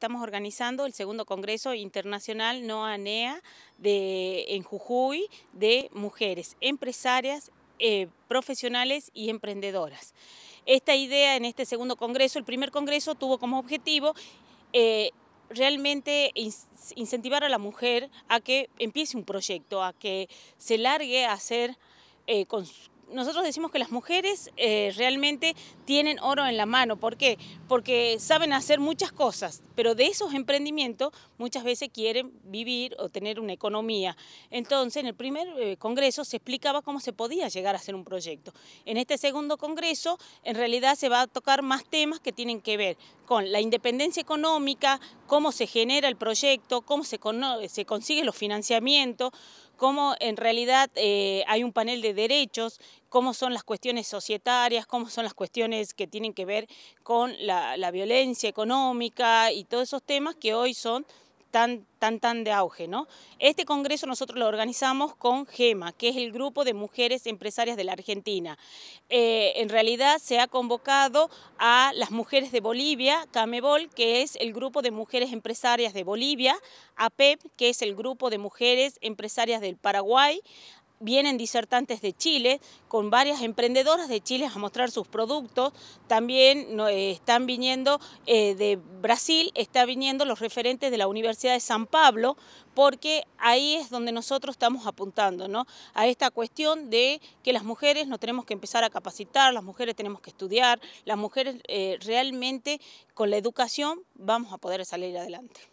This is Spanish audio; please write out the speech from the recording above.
Estamos organizando el segundo Congreso Internacional No ANEA e de, en Jujuy de mujeres empresarias, eh, profesionales y emprendedoras. Esta idea en este segundo Congreso, el primer Congreso tuvo como objetivo eh, realmente incentivar a la mujer a que empiece un proyecto, a que se largue a hacer eh, con, nosotros decimos que las mujeres eh, realmente tienen oro en la mano. ¿Por qué? Porque saben hacer muchas cosas, pero de esos emprendimientos muchas veces quieren vivir o tener una economía. Entonces, en el primer eh, congreso se explicaba cómo se podía llegar a hacer un proyecto. En este segundo congreso, en realidad se va a tocar más temas que tienen que ver con la independencia económica, cómo se genera el proyecto, cómo se, se consigue los financiamientos, cómo en realidad eh, hay un panel de derechos, cómo son las cuestiones societarias, cómo son las cuestiones que tienen que ver con la, la violencia económica y todos esos temas que hoy son tan, tan, de auge. ¿no? Este congreso nosotros lo organizamos con GEMA, que es el Grupo de Mujeres Empresarias de la Argentina. Eh, en realidad se ha convocado a las mujeres de Bolivia, CAMEBOL, que es el Grupo de Mujeres Empresarias de Bolivia, APEP, e que es el Grupo de Mujeres Empresarias del Paraguay, vienen disertantes de Chile con varias emprendedoras de Chile a mostrar sus productos. También eh, están viniendo eh, de Brasil, están viniendo los referentes de la Universidad de San Pablo, porque ahí es donde nosotros estamos apuntando, ¿no? A esta cuestión de que las mujeres no tenemos que empezar a capacitar, las mujeres tenemos que estudiar, las mujeres eh, realmente con la educación vamos a poder salir adelante.